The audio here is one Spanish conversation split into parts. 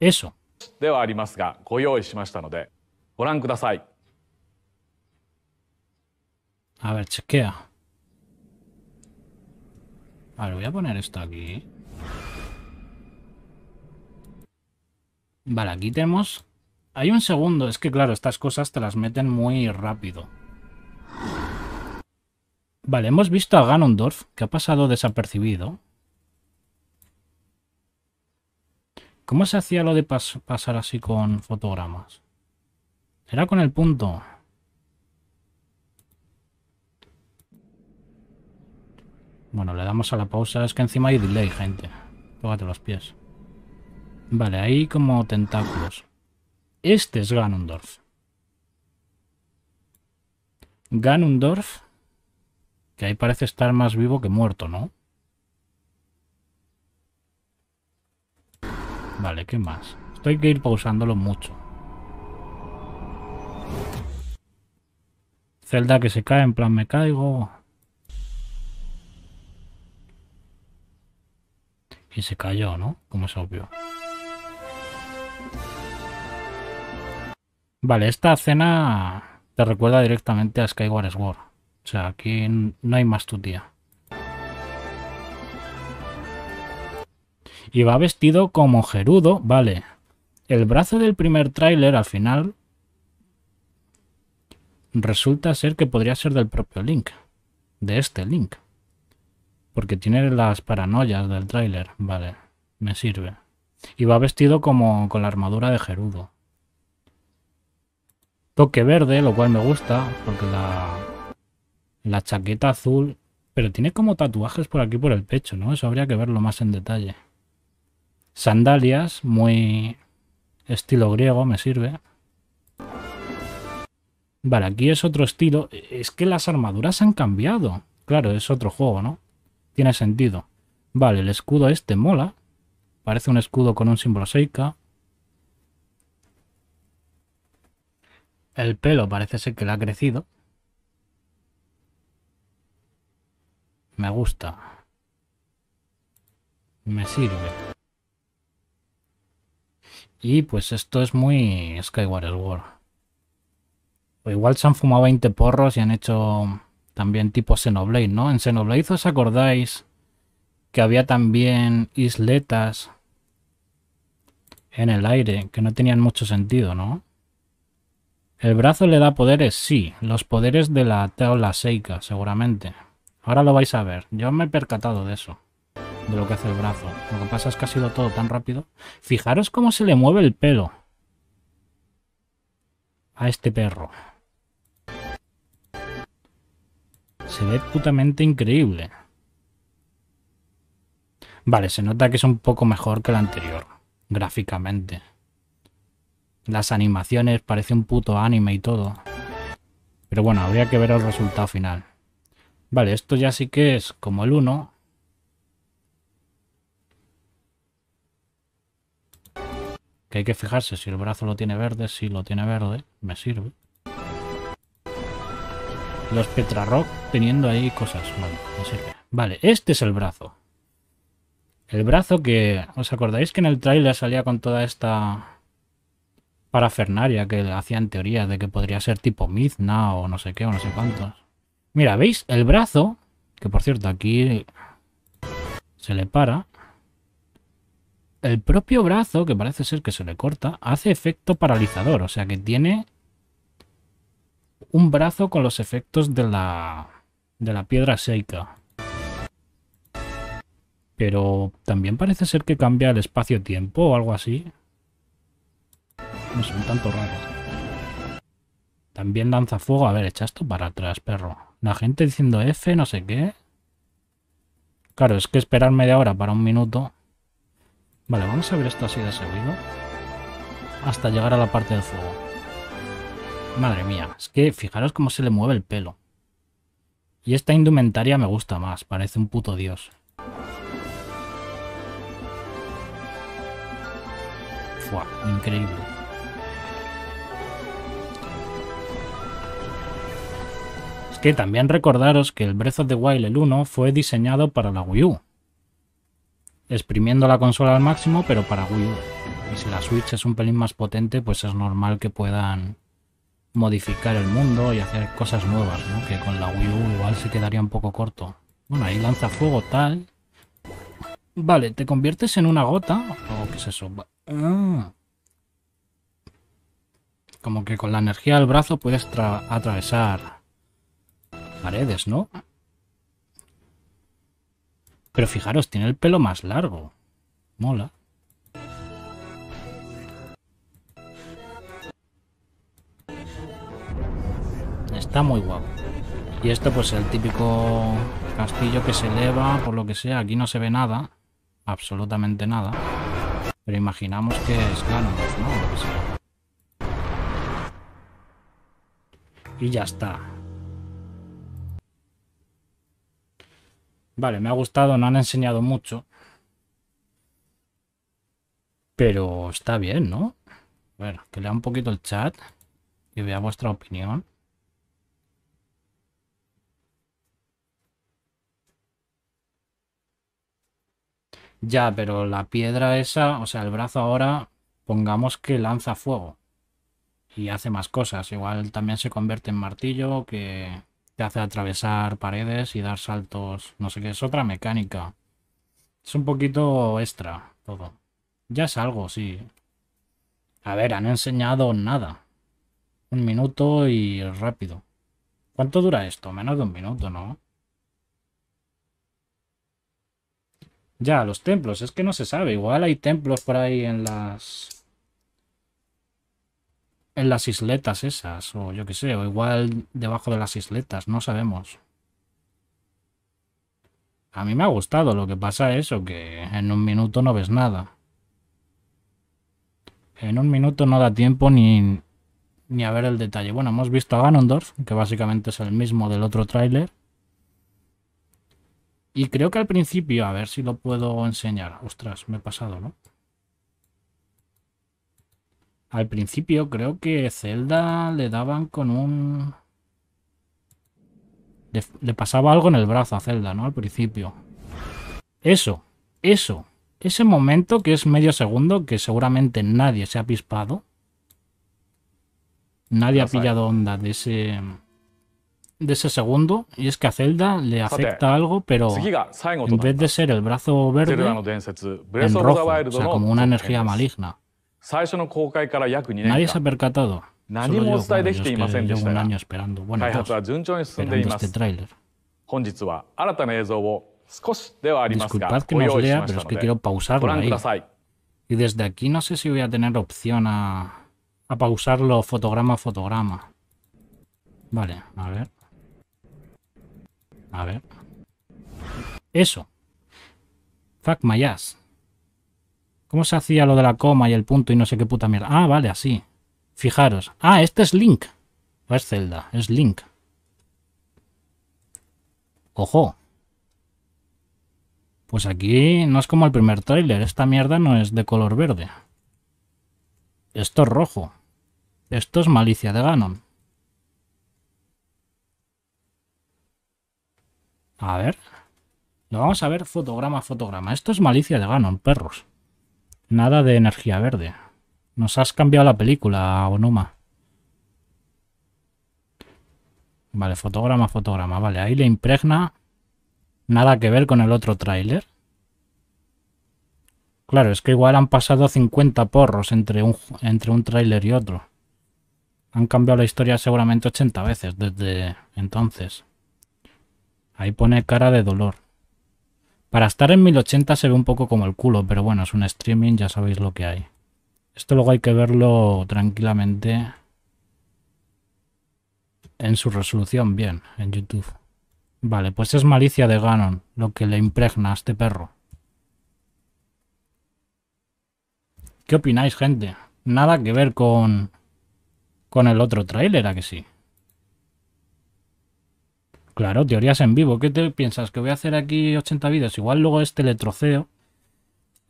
eso. A ver, chequea. A ver, voy a poner esto aquí. Vale, aquí tenemos... Hay un segundo. Es que, claro, estas cosas te las meten muy rápido. Vale, hemos visto a Ganondorf, que ha pasado desapercibido. ¿Cómo se hacía lo de pasar así con fotogramas? Era con el punto. Bueno, le damos a la pausa. Es que encima hay delay, gente. Póngate los pies. Vale, ahí como tentáculos. Este es Ganondorf. Ganondorf, que ahí parece estar más vivo que muerto, ¿no? Vale, ¿qué más? Estoy que ir pausándolo mucho. Celda que se cae, en plan me caigo. Y se cayó, ¿no? Como es obvio. Vale, esta cena te recuerda directamente a Skyward Sword. O sea, aquí no hay más tu tía. y va vestido como Gerudo, vale. El brazo del primer tráiler al final resulta ser que podría ser del propio Link, de este Link. Porque tiene las paranoias del tráiler, vale, me sirve. Y va vestido como con la armadura de Gerudo. Toque verde, lo cual me gusta, porque la, la chaqueta azul... Pero tiene como tatuajes por aquí por el pecho, ¿no? Eso habría que verlo más en detalle. Sandalias, muy estilo griego, me sirve. Vale, aquí es otro estilo. Es que las armaduras han cambiado. Claro, es otro juego, ¿no? Tiene sentido. Vale, el escudo este mola. Parece un escudo con un símbolo Seika. El pelo parece ser que le ha crecido. Me gusta. Me sirve. Y pues esto es muy Skyward War. O igual se han fumado 20 porros y han hecho también tipo Xenoblade, ¿no? En Xenoblade os acordáis que había también isletas en el aire que no tenían mucho sentido, ¿no? El brazo le da poderes, sí, los poderes de la Teola Seika, seguramente. Ahora lo vais a ver, yo me he percatado de eso de lo que hace el brazo. Lo que pasa es que ha sido todo tan rápido. Fijaros cómo se le mueve el pelo a este perro. Se ve putamente increíble. Vale, se nota que es un poco mejor que el anterior, gráficamente. Las animaciones, parece un puto anime y todo. Pero bueno, habría que ver el resultado final. Vale, esto ya sí que es como el 1, Que hay que fijarse si el brazo lo tiene verde, si lo tiene verde, me sirve. Los Petrarrock teniendo ahí cosas, vale, me sirve. Vale, este es el brazo. El brazo que, ¿os acordáis que en el trailer salía con toda esta parafernaria que hacían teoría de que podría ser tipo Mizna o no sé qué o no sé cuántos? Mira, ¿veis? El brazo, que por cierto aquí se le para, el propio brazo, que parece ser que se le corta, hace efecto paralizador. O sea que tiene un brazo con los efectos de la, de la piedra seca. Pero también parece ser que cambia el espacio-tiempo o algo así. No son tanto raros. También lanza fuego. A ver, echa esto para atrás, perro. La gente diciendo F, no sé qué. Claro, es que esperar media hora para un minuto... Vale, vamos a ver esto así de seguido. Hasta llegar a la parte del fuego. Madre mía, es que fijaros cómo se le mueve el pelo. Y esta indumentaria me gusta más, parece un puto dios. Fua, increíble. Es que también recordaros que el Breath of the Wild el 1 fue diseñado para la Wii U, exprimiendo la consola al máximo, pero para Wii U. Y si la Switch es un pelín más potente, pues es normal que puedan modificar el mundo y hacer cosas nuevas, ¿no? Que con la Wii U igual se quedaría un poco corto. Bueno, ahí lanza fuego tal. Vale, te conviertes en una gota. ¿O oh, qué es eso? Ah. Como que con la energía del brazo puedes atravesar paredes, ¿no? Pero fijaros, tiene el pelo más largo. Mola. Está muy guapo. Y esto pues el típico castillo que se eleva, por lo que sea. Aquí no se ve nada. Absolutamente nada. Pero imaginamos que es Ganondorf ¿no? Y ya está. Vale, me ha gustado, no han enseñado mucho. Pero está bien, ¿no? Bueno, ver, que lea un poquito el chat y vea vuestra opinión. Ya, pero la piedra esa, o sea, el brazo ahora, pongamos que lanza fuego y hace más cosas. Igual también se convierte en martillo que hace atravesar paredes y dar saltos. No sé qué, es otra mecánica. Es un poquito extra todo. Ya es algo, sí. A ver, han enseñado nada. Un minuto y rápido. ¿Cuánto dura esto? Menos de un minuto, ¿no? Ya, los templos. Es que no se sabe. Igual hay templos por ahí en las en las isletas esas, o yo qué sé, o igual debajo de las isletas, no sabemos. A mí me ha gustado, lo que pasa eso que en un minuto no ves nada. En un minuto no da tiempo ni, ni a ver el detalle. Bueno, hemos visto a Ganondorf, que básicamente es el mismo del otro tráiler. Y creo que al principio, a ver si lo puedo enseñar. Ostras, me he pasado, ¿no? Al principio creo que Zelda le daban con un... Le, pasaba algo en el brazo a Zelda, ¿no? Al principio. Eso, eso. Ese momento que es medio segundo, que seguramente nadie se ha pispado. Nadie ha pillado onda de ese... De ese segundo, y es que a Zelda le afecta algo, pero en vez de ser el brazo verde, en rojo, o sea, como una energía maligna. Nadie se ha percatado. Solo yo, bueno, yo que llevo un año esperando. Bueno, dos, esperando este trailer Disculpad que no os lea, pero es que quiero pausarlo ahí. Y desde aquí no sé si voy a tener opción a, a pausarlo fotograma a fotograma. Vale, a ver. A ver. Eso. Fuck my ass. ¿Cómo se hacía lo de la coma y el punto y no sé qué puta mierda? Ah, vale, así. Fijaros. Ah, este es Link. No es Zelda, es Link. ¡Ojo! Pues aquí no es como el primer tráiler. Esta mierda no es de color verde. Esto es rojo. Esto es malicia de Ganon. A ver. Lo vamos a ver fotograma a fotograma. Esto es malicia de Ganon, perros. Nada de energía verde. Nos has cambiado la película, Onuma. Vale, fotograma, fotograma. Vale, ahí le impregna. Nada que ver con el otro tráiler. Claro, es que igual han pasado 50 porros entre un, entre un tráiler y otro. Han cambiado la historia seguramente 80 veces desde entonces. Ahí pone cara de dolor. Para estar en 1080 se ve un poco como el culo, pero bueno, es un streaming, ya sabéis lo que hay. Esto luego hay que verlo tranquilamente en su resolución, bien, en YouTube. Vale, pues es malicia de Ganon lo que le impregna a este perro. ¿Qué opináis, gente? Nada que ver con, con el otro tráiler, ¿a que sí? Claro, teorías en vivo. ¿Qué te piensas? ¿Que voy a hacer aquí 80 vídeos? Igual luego este le troceo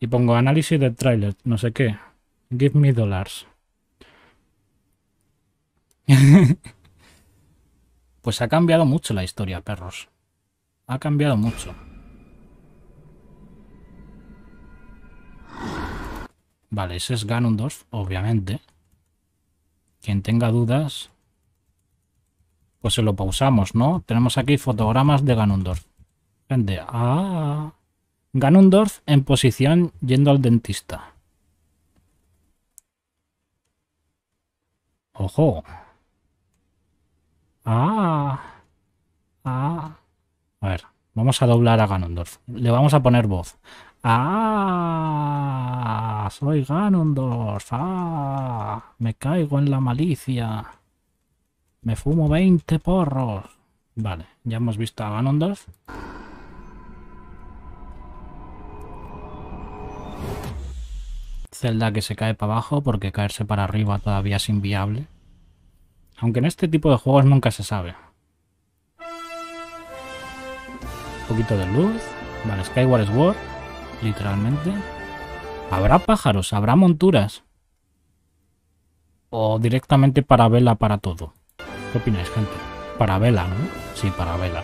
y pongo análisis de trailer. no sé qué. Give me dollars. pues ha cambiado mucho la historia, perros. Ha cambiado mucho. Vale, ese es Ganondorf, obviamente. Quien tenga dudas, pues se lo pausamos, ¿no? Tenemos aquí fotogramas de Ganondorf. Gente, ah. Ganondorf en posición yendo al dentista. Ojo. Ah. A ver, vamos a doblar a Ganondorf. Le vamos a poner voz. Ah. Soy Ganondorf. Ah. Me caigo en la malicia. Me fumo 20 porros. Vale, ya hemos visto a Ganondorf. Zelda que se cae para abajo porque caerse para arriba todavía es inviable. Aunque en este tipo de juegos nunca se sabe. Un poquito de luz. Vale, Skyward Sword, literalmente. ¿Habrá pájaros? ¿Habrá monturas? ¿O directamente para vela para todo? ¿Qué opináis, gente? Parabela, ¿no? Sí, parabela.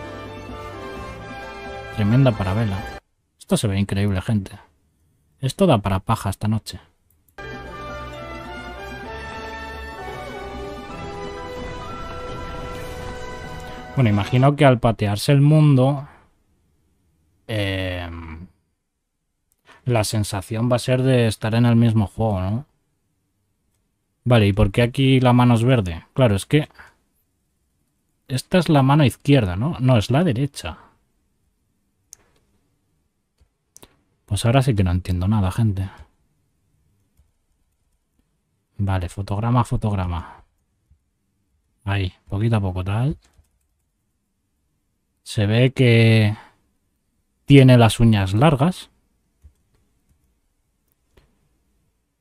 Tremenda parabela. Esto se ve increíble, gente. Esto da para paja esta noche. Bueno, imagino que al patearse el mundo, eh, la sensación va a ser de estar en el mismo juego, ¿no? Vale, ¿y por qué aquí la mano es verde? Claro, es que esta es la mano izquierda, ¿no? No, es la derecha. Pues ahora sí que no entiendo nada, gente. Vale, fotograma, fotograma. Ahí, poquito a poco tal. Se ve que tiene las uñas largas.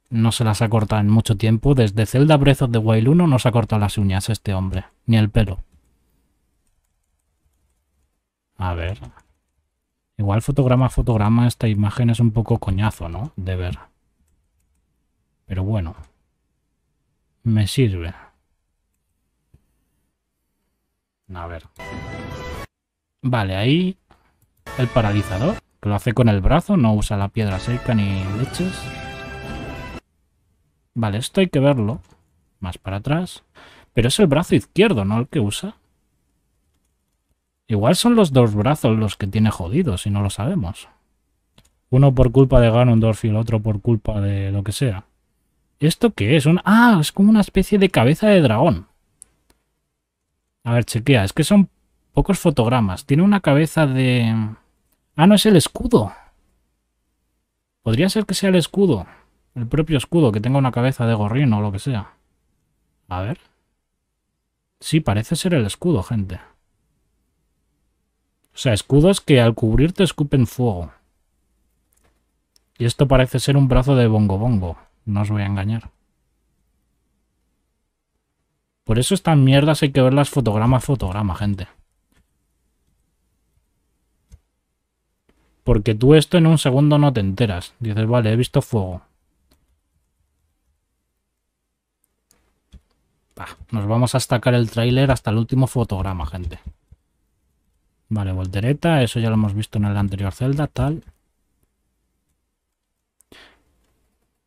no se las ha cortado en mucho tiempo. Desde Zelda Breath de the Wild 1 no se ha cortado las uñas este hombre, ni el pelo. A ver. Igual fotograma a fotograma esta imagen es un poco coñazo, ¿no? De ver. Pero bueno. Me sirve. A ver. Vale, ahí el paralizador, que lo hace con el brazo, no usa la piedra seca ni leches. Vale, esto hay que verlo. Más para atrás. Pero es el brazo izquierdo, ¿no? El que usa. Igual son los dos brazos los que tiene jodidos si no lo sabemos. Uno por culpa de Ganondorf y el otro por culpa de lo que sea. ¿Esto qué es? Un... Ah, es como una especie de cabeza de dragón. A ver, chequea. Es que son pocos fotogramas. Tiene una cabeza de... Ah, no, es el escudo. Podría ser que sea el escudo. El propio escudo, que tenga una cabeza de gorrino o lo que sea. A ver. Sí, parece ser el escudo, gente. O sea, escudos que al cubrirte escupen fuego. Y esto parece ser un brazo de Bongo Bongo. No os voy a engañar. Por eso estas mierdas hay que verlas fotograma a fotograma, gente. Porque tú esto en un segundo no te enteras. Dices, vale, he visto fuego. nos vamos a estacar el tráiler hasta el último fotograma, gente. Vale, voltereta, eso ya lo hemos visto en el anterior celda, tal.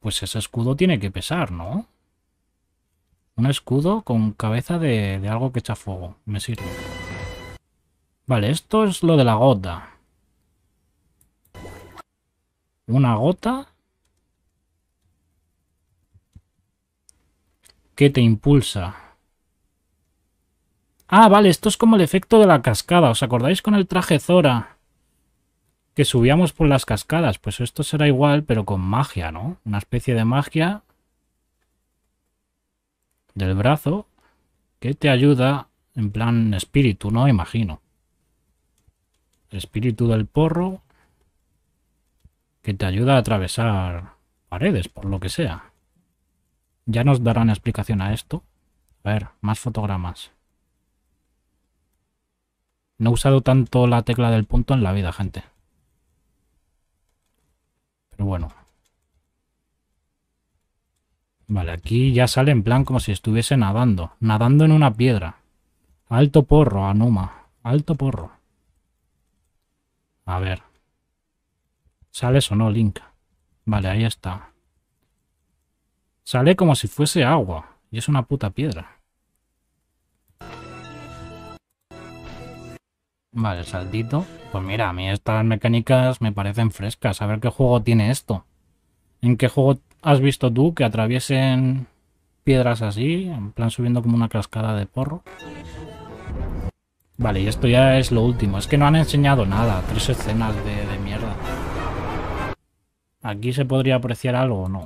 Pues ese escudo tiene que pesar, ¿no? Un escudo con cabeza de, algo que echa fuego. Me sirve. Vale, esto es lo de la gota. Una gota que te impulsa. Ah, vale, esto es como el efecto de la cascada. ¿Os acordáis con el traje Zora? Que subíamos por las cascadas. Pues esto será igual, pero con magia, ¿no? Una especie de magia del brazo que te ayuda en plan espíritu, ¿no? Imagino. espíritu del porro que te ayuda a atravesar paredes, por lo que sea. Ya nos darán explicación a esto. A ver, más fotogramas. No he usado tanto la tecla del punto en la vida, gente. Pero bueno. Vale, aquí ya sale en plan como si estuviese nadando. Nadando en una piedra. Alto porro, Anuma. Alto porro. A ver. ¿Sales o no, Link? Vale, ahí está. Sale como si fuese agua. Y es una puta piedra. Vale, saltito. Pues mira, a mí estas mecánicas me parecen frescas. A ver qué juego tiene esto. ¿En qué juego has visto tú que atraviesen piedras así? En plan subiendo como una cascada de porro. Vale, y esto ya es lo último. Es que no han enseñado nada. Tres escenas de, mierda. ¿Aquí se podría apreciar algo o no?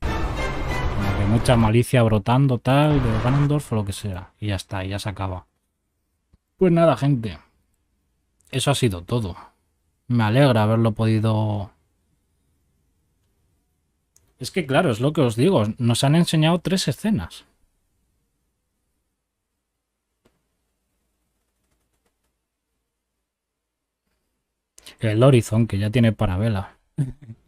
Como mucha malicia brotando tal de Ganondorf o lo que sea. Y ya está, ya se acaba. Pues nada, gente. Eso ha sido todo. Me alegra haberlo podido... Es que claro, es lo que os digo. Nos han enseñado tres escenas. El Horizon, que ya tiene parabela.